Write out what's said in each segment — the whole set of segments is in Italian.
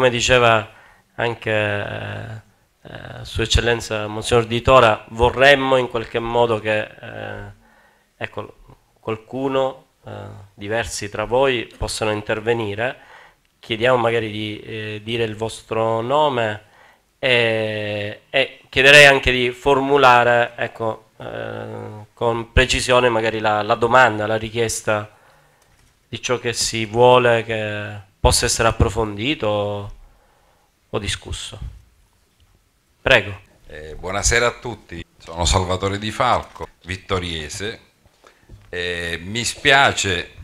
come diceva anche eh, eh, Sua Eccellenza Monsignor Di Tora, vorremmo in qualche modo che eh, ecco, qualcuno, eh, diversi tra voi, possano intervenire. Chiediamo magari di dire il vostro nome e, e, chiederei anche di formulare ecco, con precisione magari la, la domanda, la richiesta di ciò che si vuole che possa essere approfondito o discusso. Prego. Eh, buonasera a tutti, sono Salvatore Di Falco, vittoriese. Eh, mi spiace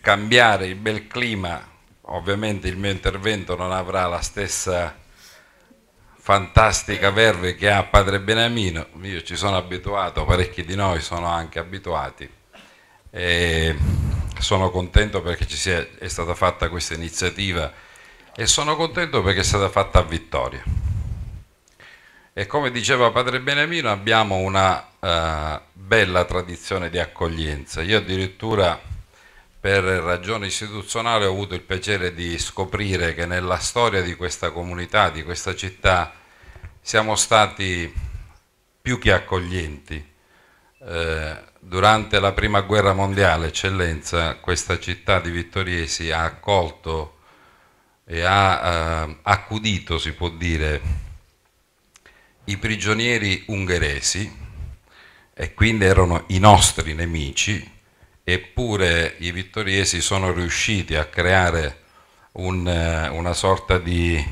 cambiare il bel clima, ovviamente il mio intervento non avrà la stessa fantastica verve che ha padre Benamino, io ci sono abituato, parecchi di noi sono anche abituati. E eh, sono contento perché sia, è stata fatta questa iniziativa e sono contento perché è stata fatta a vittoria. E come diceva padre Benemino abbiamo una uh, bella tradizione di accoglienza. Io addirittura per ragione istituzionale ho avuto il piacere di scoprire che nella storia di questa comunità, di questa città, siamo stati più che accoglienti. Eh, durante la prima guerra mondiale, eccellenza, questa città di Vittoriesi ha accolto e ha eh, accudito, si può dire, i prigionieri ungheresi e quindi erano i nostri nemici, eppure i vittoriesi sono riusciti a creare un, eh, una sorta di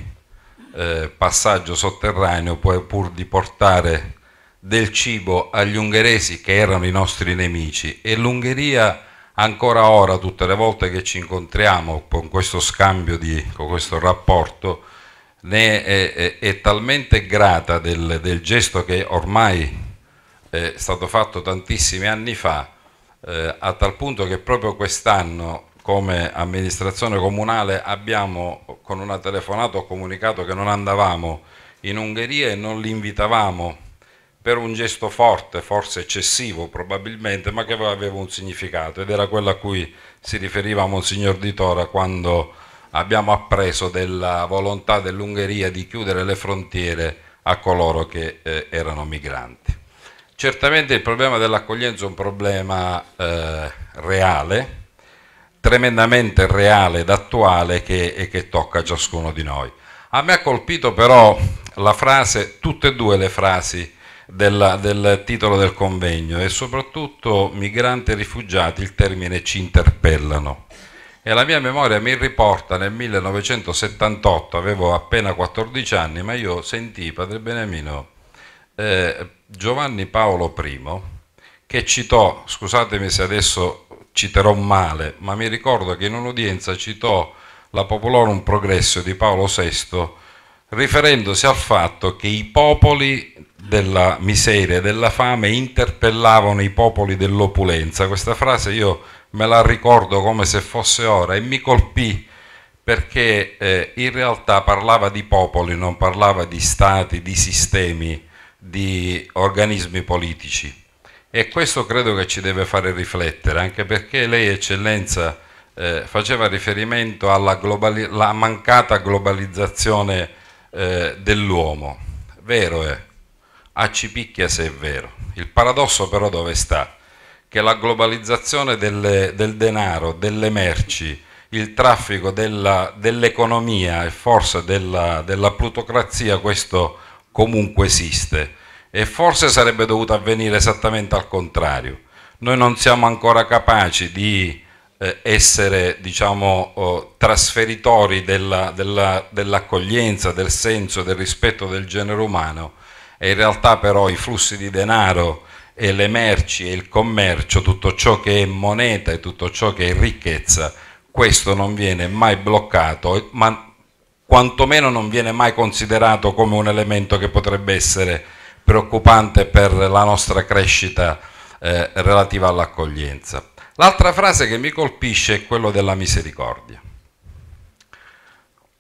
eh, passaggio sotterraneo pur di portare del cibo agli ungheresi che erano i nostri nemici e l'Ungheria Ancora ora, tutte le volte che ci incontriamo con questo scambio, di, con questo rapporto, ne è, è, è talmente grata del, del, gesto che ormai è stato fatto tantissimi anni fa, eh, a tal punto che proprio quest'anno come amministrazione comunale abbiamo con una telefonata comunicato che non andavamo in Ungheria e non li invitavamo per un gesto forte, forse eccessivo probabilmente, ma che aveva un significato ed era quello a cui si riferiva Monsignor Di Tora quando abbiamo appreso della volontà dell'Ungheria di chiudere le frontiere a coloro che eh, erano migranti. Certamente il problema dell'accoglienza è un problema eh, reale, tremendamente reale ed attuale che, e che tocca ciascuno di noi. A me ha colpito però la frase, tutte e due le frasi della, del titolo del convegno e soprattutto migranti e rifugiati il termine ci interpellano e la mia memoria mi riporta nel 1978, avevo appena 14 anni, ma io sentii Padre Beniamino eh, Giovanni Paolo I che citò, scusatemi se adesso citerò male, ma mi ricordo che in un'udienza citò la Popolorum Progresso di Paolo VI riferendosi al fatto che i popoli della miseria e della fame interpellavano i popoli dell'opulenza. Questa frase io me la ricordo come se fosse ora e mi colpì perché eh, in realtà parlava di popoli, non parlava di stati, di sistemi, di organismi politici. E questo credo che ci deve fare riflettere, anche perché lei, eccellenza, eh, faceva riferimento alla globali mancata globalizzazione eh, dell'uomo. Vero è, a ah, ci picchia se è vero. Il paradosso però dove sta? Che la globalizzazione delle, del denaro, delle merci, il traffico dell'economia dell e forse della, della plutocrazia, questo comunque esiste e forse sarebbe dovuto avvenire esattamente al contrario. Noi non siamo ancora capaci di eh, essere diciamo, oh, trasferitori dell'accoglienza, della, dell del senso, del rispetto del genere umano e in realtà però i flussi di denaro e le merci e il commercio, tutto ciò che è moneta e tutto ciò che è ricchezza, questo non viene mai bloccato, ma quantomeno non viene mai considerato come un elemento che potrebbe essere preoccupante per la nostra crescita eh, relativa all'accoglienza. L'altra frase che mi colpisce è quella della misericordia.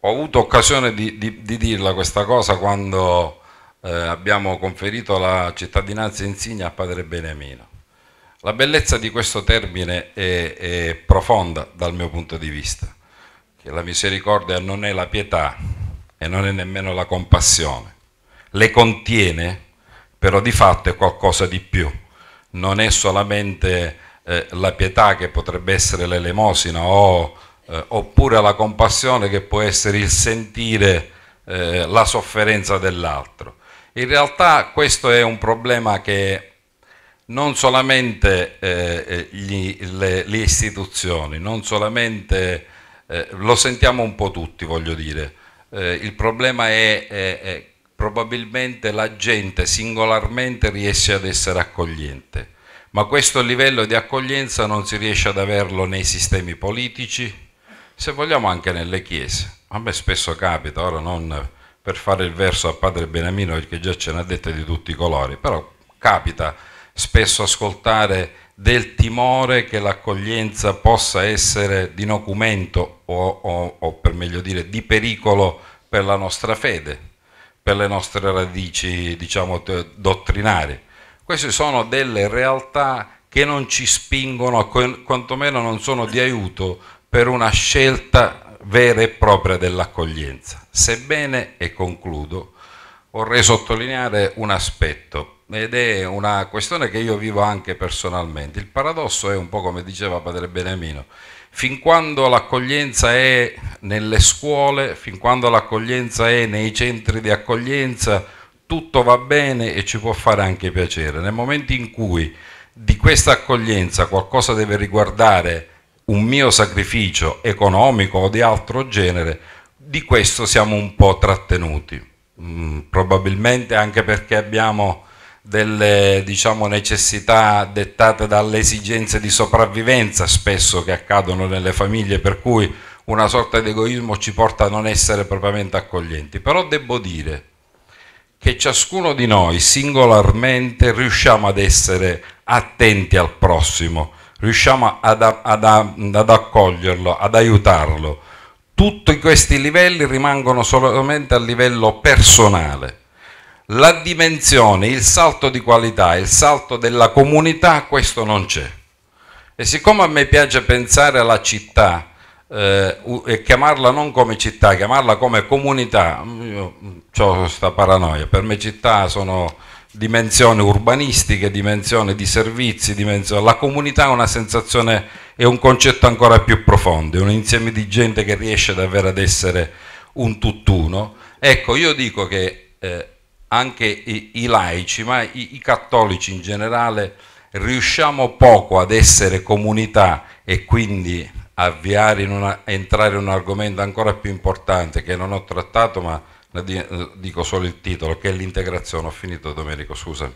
Ho avuto occasione di, di, di dirla questa cosa quando eh, abbiamo conferito la cittadinanza insigne a padre Beniamino. La bellezza di questo termine è, è profonda dal mio punto di vista, che la misericordia non è la pietà e non è nemmeno la compassione, le contiene, però di fatto è qualcosa di più, non è solamente eh, la pietà che potrebbe essere l'elemosina o, eh, oppure la compassione che può essere il sentire eh, la sofferenza dell'altro, in realtà questo è un problema che non solamente eh, eh, gli, le, le, istituzioni, non solamente, eh, lo sentiamo un po' tutti, voglio dire, eh, il problema è, è, è probabilmente la gente singolarmente riesce ad essere accogliente, ma questo livello di accoglienza non si riesce ad averlo nei sistemi politici, se vogliamo anche nelle chiese. A me spesso capita, ora non per fare il verso a padre Benamino che già ce n'ha dette di tutti i colori, però capita spesso ascoltare del timore che l'accoglienza possa essere di documento o, o, o per meglio dire di pericolo per la nostra fede, per le nostre radici diciamo dottrinarie. Queste sono delle realtà che non ci spingono, quantomeno non sono di aiuto per una scelta vera e propria dell'accoglienza. Sebbene, e concludo, vorrei sottolineare un aspetto ed è una questione che io vivo anche personalmente. Il paradosso è un po' come diceva padre Beniamino, fin quando l'accoglienza è nelle scuole, fin quando l'accoglienza è nei centri di accoglienza, tutto va bene e ci può fare anche piacere. Nel momento in cui di questa accoglienza qualcosa deve riguardare un mio sacrificio economico o di altro genere, di questo siamo un po' trattenuti, mm, probabilmente anche perché abbiamo delle diciamo, necessità dettate dalle esigenze di sopravvivenza spesso che accadono nelle famiglie, per cui una sorta di egoismo ci porta a non essere propriamente accoglienti. Però devo dire che ciascuno di noi singolarmente riusciamo ad essere attenti al prossimo, riusciamo ad, ad, ad accoglierlo, ad aiutarlo. Tutti questi livelli rimangono solamente a livello personale. La dimensione, il salto di qualità, il salto della comunità, questo non c'è. E siccome a me piace pensare alla città eh, e chiamarla non come città, chiamarla come comunità, mm, io mm, ho questa paranoia, per me città sono dimensione urbanistica, dimensione di servizi, dimensione... la comunità è una sensazione, è un concetto ancora più profondo, è un insieme di gente che riesce davvero ad essere un tutt'uno. Ecco, io dico che eh, anche i, i, laici, ma i, i cattolici in generale, riusciamo poco ad essere comunità e quindi avviare in una, entrare in un argomento ancora più importante che non ho trattato, ma eh, dico solo il titolo, che è l'integrazione, ho finito Domenico, scusami,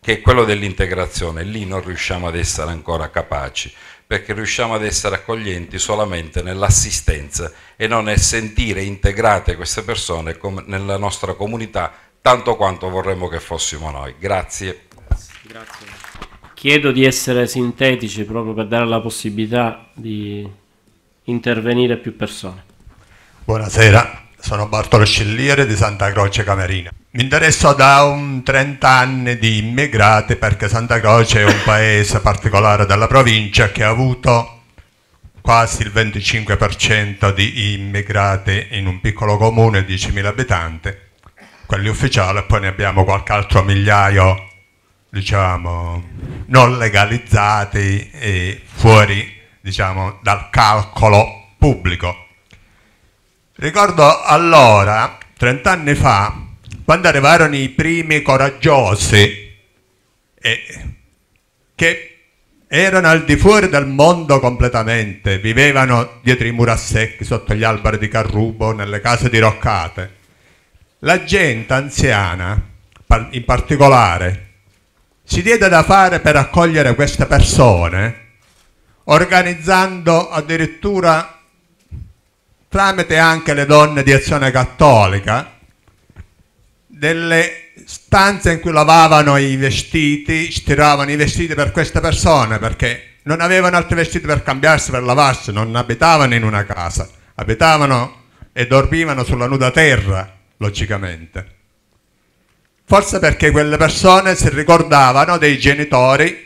che è quello dell'integrazione, lì non riusciamo ad essere ancora capaci, perché riusciamo ad essere accoglienti solamente nell'assistenza e non nel sentire integrate queste persone nella nostra comunità tanto quanto vorremmo che fossimo noi. Grazie. Grazie. Chiedo di essere sintetici proprio per dare la possibilità di intervenire più persone. Buonasera, sono Bartolo Scelliere di Santa Croce Camerina. Mi interesso da un 30 anni di immigrati perché Santa Croce è un paese particolare della provincia che ha avuto quasi il 25% di immigrati in un piccolo comune, 10.000 abitanti, quelli ufficiali, e poi ne abbiamo qualche altro migliaio, diciamo, non legalizzati e fuori, diciamo, dal calcolo pubblico Ricordo allora, 30 anni fa, quando arrivarono i primi coraggiosi eh, che erano al di fuori del mondo completamente, vivevano dietro i mura secchi, sotto gli alberi di carrubo, nelle case diroccate. La gente anziana, in particolare, si diede da fare per accogliere queste persone, organizzando addirittura tramite anche le donne di azione cattolica, delle stanze in cui lavavano i vestiti, stiravano i vestiti per queste persone perché non avevano altri vestiti per cambiarsi, per lavarsi, non abitavano in una casa, abitavano e dormivano sulla nuda terra, logicamente. Forse perché quelle persone si ricordavano dei genitori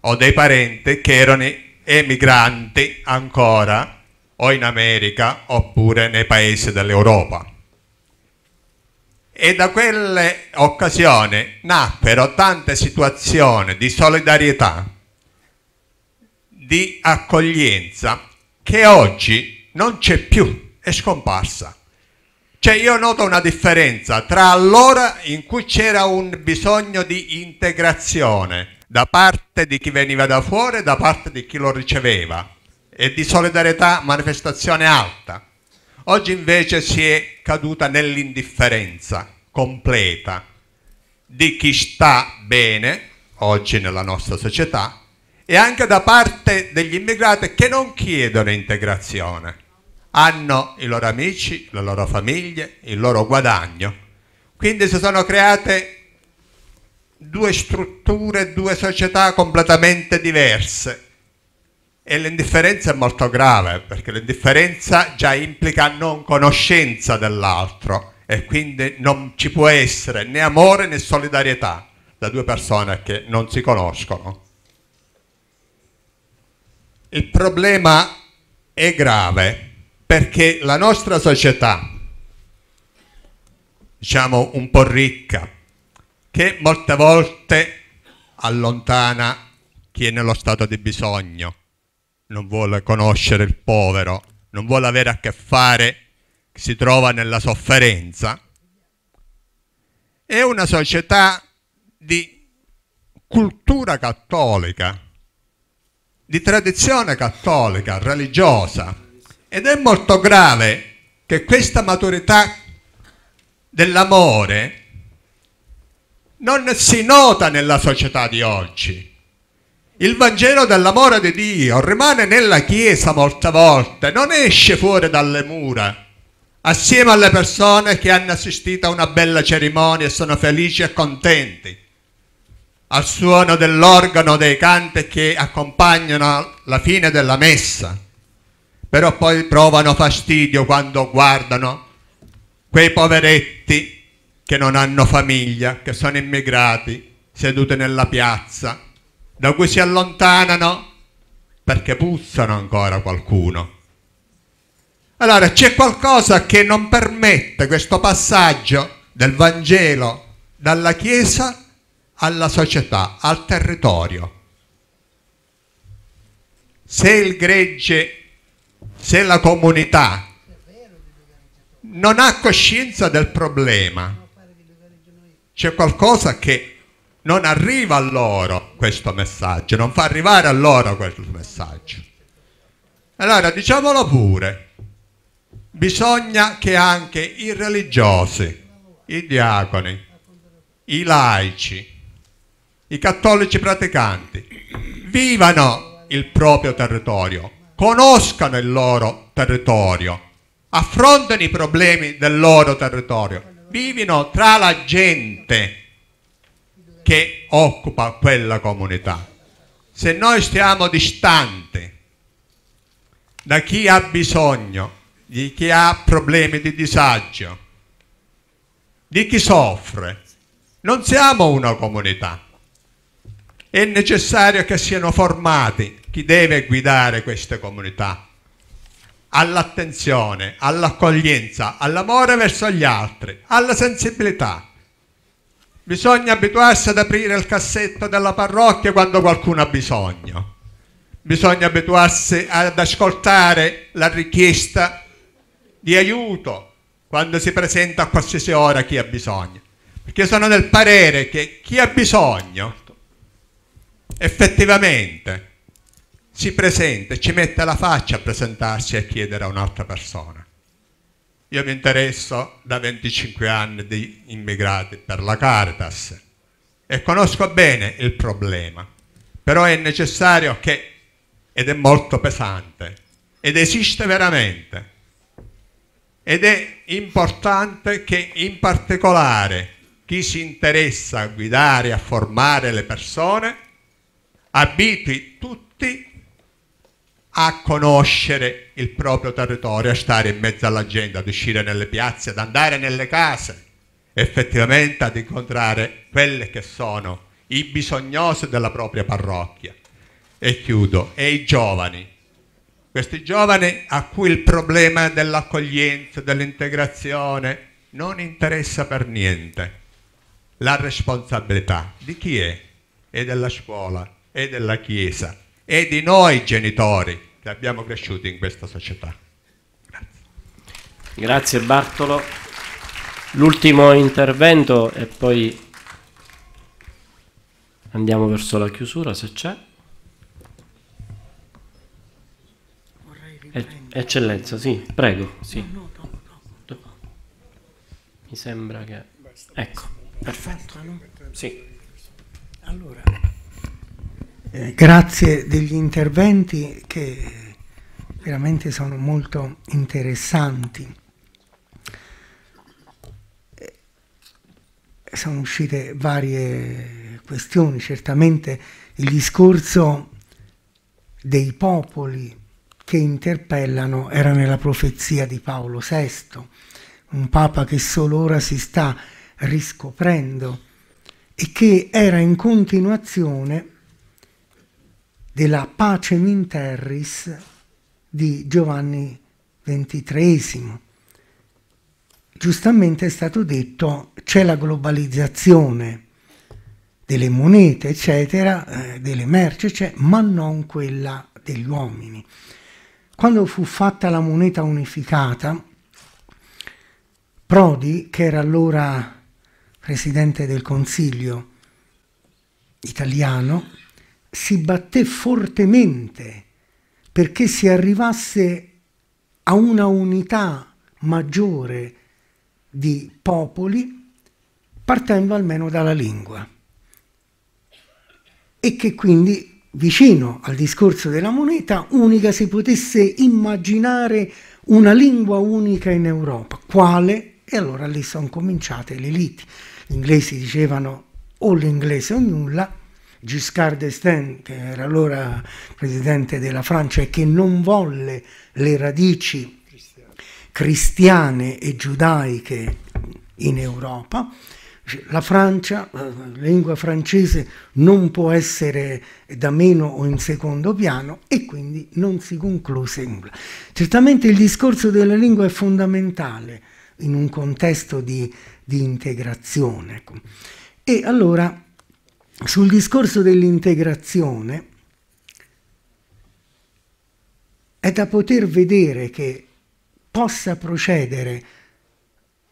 o dei parenti che erano emigranti ancora o in America oppure nei paesi dell'Europa. E da quelle occasioni nacquero tante situazioni di solidarietà, di accoglienza, che oggi non c'è più, è scomparsa. Cioè io noto una differenza tra allora in cui c'era un bisogno di integrazione da parte di chi veniva da fuori e da parte di chi lo riceveva e di solidarietà manifestazione alta. Oggi invece si è caduta nell'indifferenza completa di chi sta bene oggi nella nostra società e anche da parte degli immigrati che non chiedono integrazione. Hanno i loro amici, le loro famiglie, il loro guadagno. Quindi si sono create due strutture, due società completamente diverse e l'indifferenza è molto grave perché l'indifferenza già implica non conoscenza dell'altro e quindi non ci può essere né amore né solidarietà da due persone che non si conoscono. Il problema è grave perché la nostra società, diciamo un po' ricca, che molte volte allontana chi è nello stato di bisogno, non vuole conoscere il povero, non vuole avere a che fare, si trova nella sofferenza, è una società di cultura cattolica, di tradizione cattolica, religiosa, ed è molto grave che questa maturità dell'amore non si nota nella società di oggi il Vangelo dell'amore di Dio rimane nella Chiesa molte volte, non esce fuori dalle mura, assieme alle persone che hanno assistito a una bella cerimonia e sono felici e contenti, al suono dell'organo dei canti che accompagnano la fine della messa, però poi provano fastidio quando guardano quei poveretti che non hanno famiglia, che sono immigrati, seduti nella piazza da cui si allontanano perché puzzano ancora qualcuno. Allora c'è qualcosa che non permette questo passaggio del Vangelo dalla Chiesa alla società, al territorio. Se il gregge, se la comunità non ha coscienza del problema, c'è qualcosa che non arriva a loro questo messaggio, non fa arrivare a loro questo messaggio. Allora diciamolo pure, bisogna che anche i religiosi, i diaconi, i laici, i cattolici praticanti vivano il proprio territorio, conoscano il loro territorio, affrontano i problemi del loro territorio, vivino tra la gente che occupa quella comunità. Se noi stiamo distanti da chi ha bisogno, di chi ha problemi di disagio, di chi soffre, non siamo una comunità. È necessario che siano formati chi deve guidare queste comunità all'attenzione, all'accoglienza, all'amore verso gli altri, alla sensibilità Bisogna abituarsi ad aprire il cassetto della parrocchia quando qualcuno ha bisogno. Bisogna abituarsi ad ascoltare la richiesta di aiuto quando si presenta a qualsiasi ora chi ha bisogno. Perché sono del parere che chi ha bisogno effettivamente si presenta e ci mette la faccia a presentarsi e a chiedere a un'altra persona. Io mi interesso da 25 anni di immigrati per la Caritas e conosco bene il problema, però è necessario che, ed è molto pesante, ed esiste veramente, ed è importante che in particolare chi si interessa a guidare, a formare le persone, abiti tutti a conoscere il proprio territorio, a stare in mezzo alla gente, ad uscire nelle piazze, ad andare nelle case, effettivamente ad incontrare quelli che sono i bisognosi della propria parrocchia. E chiudo, e i giovani, questi giovani a cui il problema dell'accoglienza, dell'integrazione non interessa per niente. La responsabilità di chi è? E della scuola, e della Chiesa, e di noi genitori che abbiamo cresciuto in questa società. Grazie, Grazie Bartolo. L'ultimo intervento e poi andiamo verso la chiusura se c'è. Eccellenza, sì, prego. Sì. Mi sembra che... Ecco, perfetto. Sì. Allora, grazie degli interventi che veramente sono molto interessanti. Sono uscite varie questioni, certamente il discorso dei popoli che interpellano era nella profezia di Paolo VI, un papa che solo ora si sta riscoprendo e che era in continuazione della Pace in Terris di Giovanni XXIII. Giustamente è stato detto c'è la globalizzazione delle monete, eccetera, eh, delle merci, eccetera, ma non quella degli uomini. Quando fu fatta la moneta unificata, Prodi, che era allora presidente del Consiglio italiano, si batté fortemente perché si arrivasse a una unità maggiore di popoli partendo almeno dalla lingua e che quindi vicino al discorso della moneta unica si potesse immaginare una lingua unica in Europa. Quale? E allora lì sono cominciate le liti. Gli inglesi dicevano o l'inglese o nulla, Giscard d'Estaing, che era allora presidente della Francia e che non volle le radici cristiane e giudaiche in Europa, la Francia, eh, la lingua francese non può essere da meno o in secondo piano e quindi non si concluse nulla. Certamente il discorso della lingua è fondamentale in un contesto di, di integrazione. Ecco. E allora sul discorso dell'integrazione è da poter vedere che possa procedere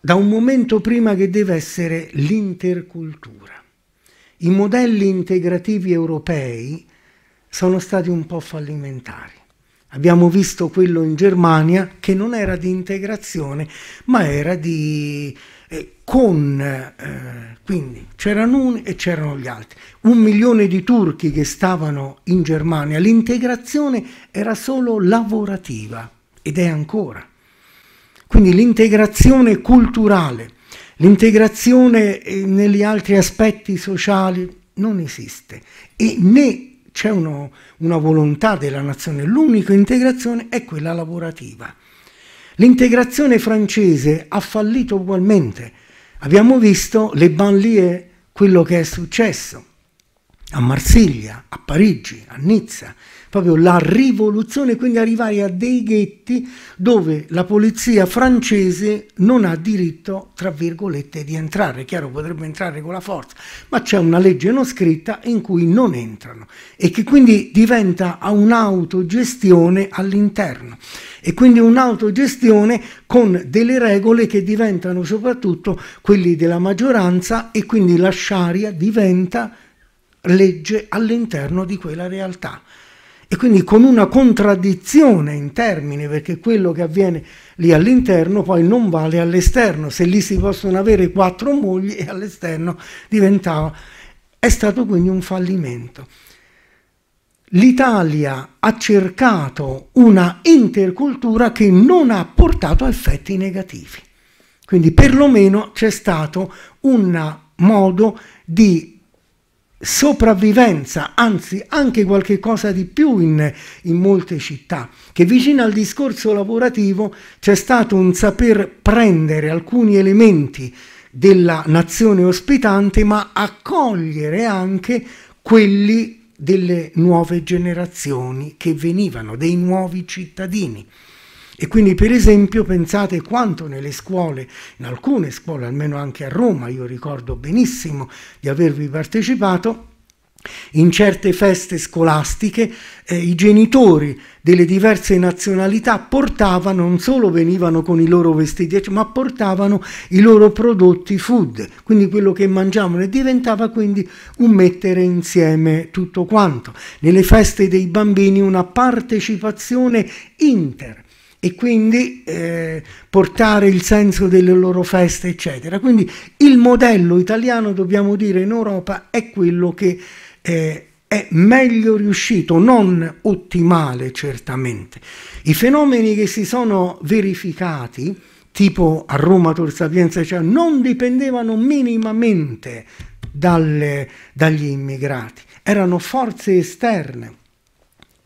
da un momento prima che deve essere l'intercultura. I modelli integrativi europei sono stati un po' fallimentari. Abbiamo visto quello in Germania che non era di integrazione, ma era di eh, con eh, quindi c'erano uni e c'erano gli altri. Un milione di turchi che stavano in Germania, l'integrazione era solo lavorativa ed è ancora. Quindi l'integrazione culturale, l'integrazione eh, negli altri aspetti sociali non esiste e né c'è una volontà della nazione, l'unica integrazione è quella lavorativa. L'integrazione francese ha fallito ugualmente. Abbiamo visto le banlie, quello che è successo a Marsiglia, a Parigi, a Nizza, proprio la rivoluzione, quindi arrivare a dei ghetti dove la polizia francese non ha diritto, tra virgolette, di entrare. chiaro, potrebbe entrare con la forza, ma c'è una legge non scritta in cui non entrano e che quindi diventa un'autogestione all'interno e quindi un'autogestione con delle regole che diventano soprattutto quelli della maggioranza e quindi la sciaria diventa legge all'interno di quella realtà e quindi con una contraddizione in termini, perché quello che avviene lì all'interno poi non vale all'esterno, se lì si possono avere quattro mogli e all'esterno diventava... È stato quindi un fallimento. L'Italia ha cercato una intercultura che non ha portato a effetti negativi. Quindi perlomeno c'è stato un modo di sopravvivenza, anzi anche qualche cosa di più in, in molte città, che vicino al discorso lavorativo c'è stato un saper prendere alcuni elementi della nazione ospitante, ma accogliere anche quelli delle nuove generazioni che venivano, dei nuovi cittadini. E quindi per esempio pensate quanto nelle scuole, in alcune scuole, almeno anche a Roma, io ricordo benissimo di avervi partecipato, in certe feste scolastiche eh, i genitori delle diverse nazionalità portavano, non solo venivano con i loro vestiti, ma portavano i loro prodotti food, quindi quello che mangiavano e diventava quindi un mettere insieme tutto quanto. Nelle feste dei bambini una partecipazione inter e quindi eh, portare il senso delle loro feste, eccetera. Quindi il modello italiano, dobbiamo dire, in Europa è quello che eh, è meglio riuscito, non ottimale certamente. I fenomeni che si sono verificati, tipo a Roma Tor Sapienza, cioè, non dipendevano minimamente dalle, dagli immigrati, erano forze esterne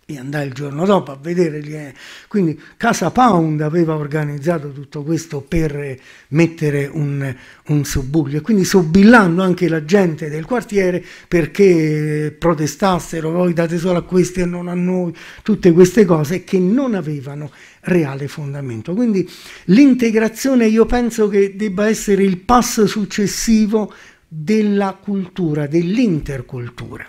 e andai il giorno dopo a vedere gli... Quindi Casa Pound aveva organizzato tutto questo per mettere un, un subbuglio e quindi sobillando anche la gente del quartiere perché protestassero voi date solo a questi e non a noi, tutte queste cose che non avevano reale fondamento. Quindi l'integrazione io penso che debba essere il passo successivo della cultura, dell'intercultura.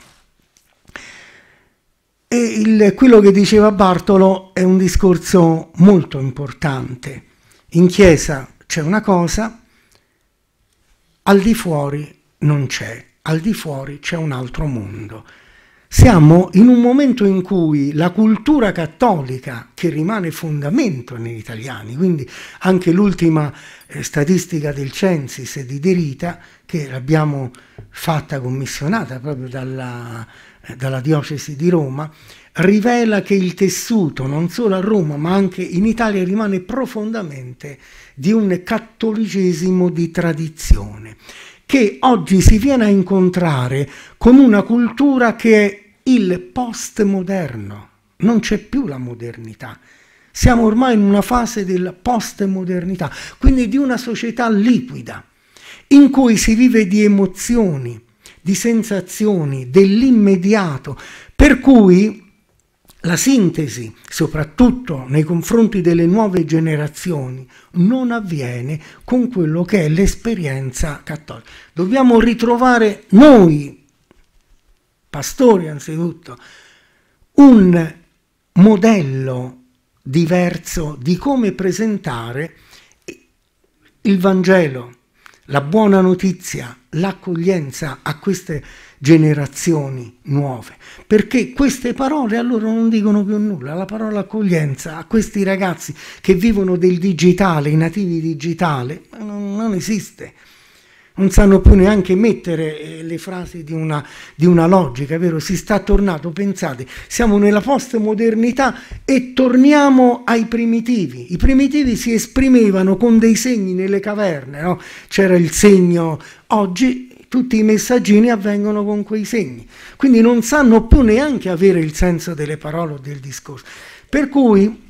E il, quello che diceva Bartolo è un discorso molto importante. In chiesa c'è una cosa, al di fuori non c'è, al di fuori c'è un altro mondo. Siamo in un momento in cui la cultura cattolica, che rimane fondamento negli italiani, quindi anche l'ultima eh, statistica del Censis di Derita, che l'abbiamo fatta commissionata proprio dalla, dalla diocesi di Roma, rivela che il tessuto, non solo a Roma ma anche in Italia, rimane profondamente di un cattolicesimo di tradizione, che oggi si viene a incontrare con una cultura che è il postmoderno. Non c'è più la modernità. Siamo ormai in una fase della postmodernità, quindi di una società liquida, in cui si vive di emozioni, di sensazioni, dell'immediato, per cui la sintesi, soprattutto nei confronti delle nuove generazioni, non avviene con quello che è l'esperienza cattolica. Dobbiamo ritrovare noi, pastori anzitutto, un modello diverso di come presentare il Vangelo, la buona notizia, l'accoglienza a queste generazioni nuove, perché queste parole a loro non dicono più nulla, la parola accoglienza a questi ragazzi che vivono del digitale, i nativi digitale, non, non esiste non sanno più neanche mettere eh, le frasi di una, di una logica, vero? Si sta tornato, pensate, siamo nella postmodernità e torniamo ai primitivi. I primitivi si esprimevano con dei segni nelle caverne, no? C'era il segno, oggi tutti i messaggini avvengono con quei segni. Quindi non sanno più neanche avere il senso delle parole o del discorso. Per cui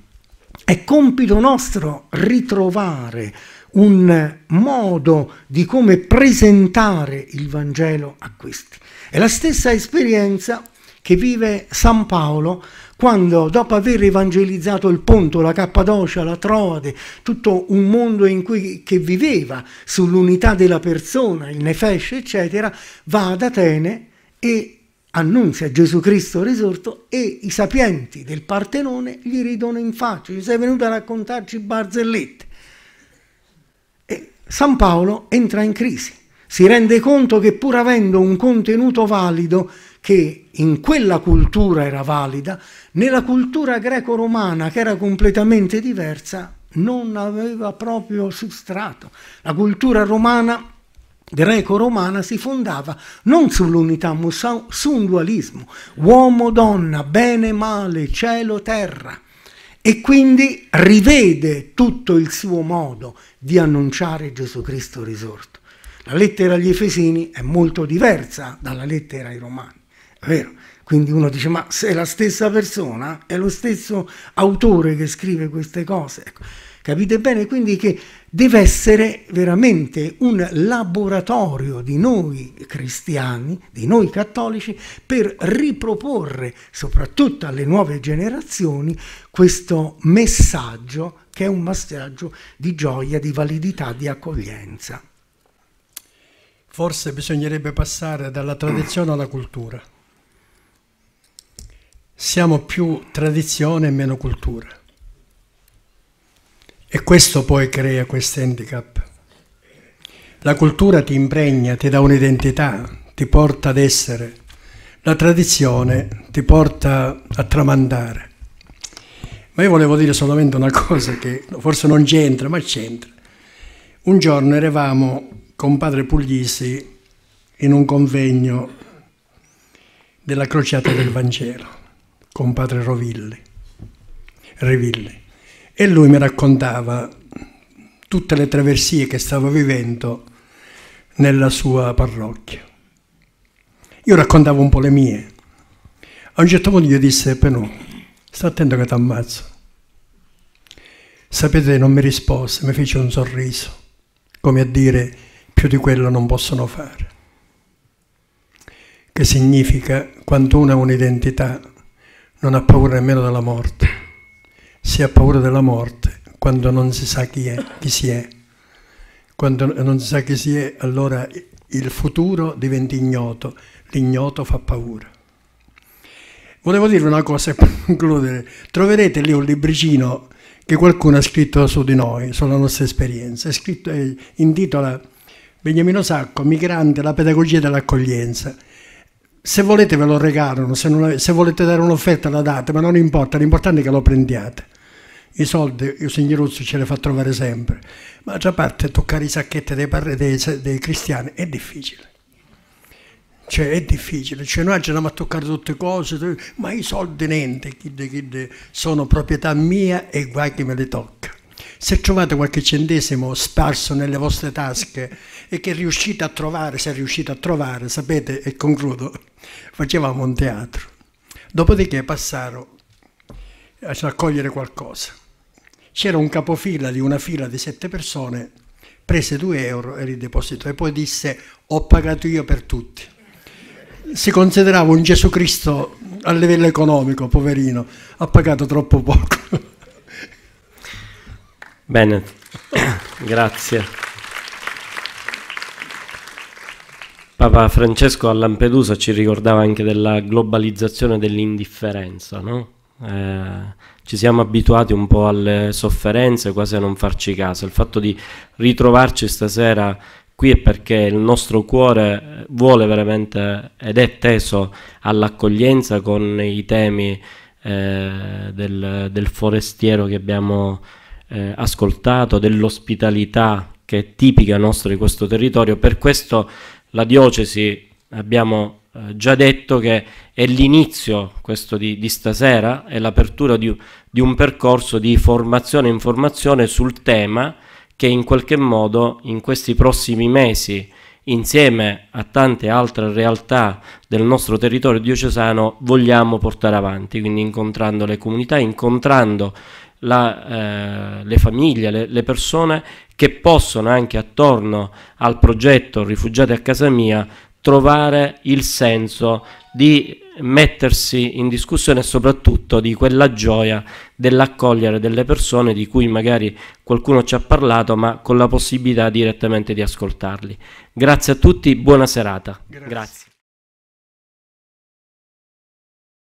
è compito nostro ritrovare un modo di come presentare il Vangelo a questi. È la stessa esperienza che vive San Paolo quando dopo aver evangelizzato il Ponto, la Cappadocia, la Troade, tutto un mondo in cui, che viveva sull'unità della persona, il Nefesh, eccetera, va ad Atene e annunzia Gesù Cristo risorto e i sapienti del Partenone gli ridono in faccia, gli sei venuto a raccontarci barzellette. San Paolo entra in crisi, si rende conto che pur avendo un contenuto valido che in quella cultura era valida, nella cultura greco-romana che era completamente diversa non aveva proprio substrato. La cultura romana greco-romana si fondava non sull'unità ma su un dualismo, uomo-donna, bene-male, cielo-terra e quindi rivede tutto il suo modo di annunciare Gesù Cristo risorto. La lettera agli Efesini è molto diversa dalla lettera ai Romani, è vero? Quindi uno dice, ma se è la stessa persona, è lo stesso autore che scrive queste cose. Ecco. Capite bene quindi che deve essere veramente un laboratorio di noi cristiani, di noi cattolici, per riproporre soprattutto alle nuove generazioni questo messaggio che è un messaggio di gioia, di validità, di accoglienza. Forse bisognerebbe passare dalla tradizione alla cultura. Siamo più tradizione e meno cultura. E questo poi crea questo handicap. La cultura ti impregna, ti dà un'identità, ti porta ad essere. La tradizione ti porta a tramandare. Ma io volevo dire solamente una cosa che forse non c'entra, ma c'entra. Un giorno eravamo con padre Puglisi in un convegno della crociata del Vangelo con padre Rovilli, Revilli. E lui mi raccontava tutte le traversie che stava vivendo nella sua parrocchia. Io raccontavo un po' le mie. A un certo punto gli disse, Penù, sta attento che ti ammazzo. Sapete, non mi rispose, mi fece un sorriso, come a dire, più di quello non possono fare. Che significa, quando uno ha un'identità, non ha paura nemmeno della morte si ha paura della morte quando non si sa chi, è, chi si è. Quando non si sa chi si è, allora il futuro diventa ignoto, l'ignoto fa paura. Volevo dire una cosa per concludere. Troverete lì un libricino che qualcuno ha scritto su di noi, sulla nostra esperienza. È scritto, eh, intitola Beniamino Sacco, Migrante, la pedagogia dell'accoglienza. Se volete ve lo regalano, se, non, se volete dare un'offerta la date, ma non importa, l'importante è che lo prendiate i soldi il signor Russi ce li fa trovare sempre, ma già parte toccare i sacchetti dei, dei, dei cristiani è difficile. Cioè è difficile, cioè, noi andiamo a toccare tutte le cose, ma i soldi niente, chide, chide, sono proprietà mia e guai che me li tocca. Se trovate qualche centesimo sparso nelle vostre tasche e che riuscite a trovare, se riuscite a trovare, sapete, e concludo, facevamo un teatro. Dopodiché passarono a raccogliere qualcosa c'era un capofila di una fila di sette persone, prese 2 euro e li depositò e poi disse ho pagato io per tutti. Si considerava un Gesù Cristo a livello economico, poverino, ha pagato troppo poco. Bene, grazie. Papa Francesco a Lampedusa ci ricordava anche della globalizzazione dell'indifferenza, no? Eh, ci siamo abituati un po' alle sofferenze, quasi a non farci caso. Il fatto di ritrovarci stasera qui è perché il nostro cuore eh, vuole veramente ed è teso all'accoglienza con i temi eh, del, del, forestiero che abbiamo eh, ascoltato, dell'ospitalità che è tipica nostra di questo territorio. Per questo la diocesi abbiamo eh, già detto che è l'inizio questo di, di stasera, è l'apertura di, di, un percorso di formazione e informazione sul tema che in qualche modo in questi prossimi mesi insieme a tante altre realtà del nostro territorio diocesano vogliamo portare avanti, quindi incontrando le comunità, incontrando la, eh, le famiglie, le, le, persone che possono anche attorno al progetto Rifugiati a casa mia trovare il senso di mettersi in discussione e soprattutto di quella gioia dell'accogliere delle persone di cui magari qualcuno ci ha parlato ma con la possibilità direttamente di ascoltarli. Grazie a tutti, buona serata. Grazie. Grazie.